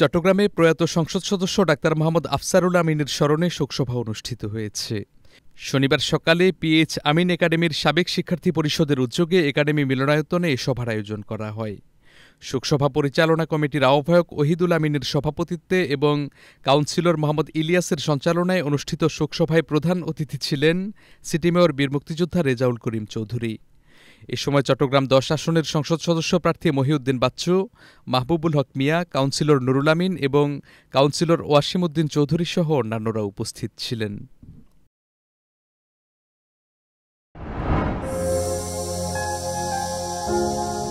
চট্টগ্রামে প্রয়াত সংসদ সদস্য ডাক্তার মোহাম্মদ আফসারুল আমিনের স্মরণে শোকসভা অনুষ্ঠিত হয়েছে শনিবার সকালে পিএইচ আমিন একাডেমির সাবেক শিক্ষার্থী পরিষদের উদ্যোগে একাডেমি মিলনায়তনে এ সভার আয়োজন করা হয় শোকসভা পরিচালনা কমিটির আহ্বায়ক ওহিদুল আমিনের সভাপতিত্বে এবং কাউন্সিলর মোহাম্মদ ইলিয়াসের সঞ্চালনায় অনুষ্ঠিত শোকসভায় প্রধান অতিথি ছিলেন সিটি মেয়র বীর মুক্তিযোদ্ধা রেজাউল করিম চৌধুরী এ সময় চট্টগ্রাম দশ আসনের সংসদ সদস্য প্রার্থী মহিউদ্দিন বাচ্চু মাহবুবুল হক মিয়া কাউন্সিলর নুরুল আমিন এবং কাউন্সিলর ওয়াসিম উদ্দিন চৌধুরী সহ অন্যান্যরা উপস্থিত ছিলেন thank you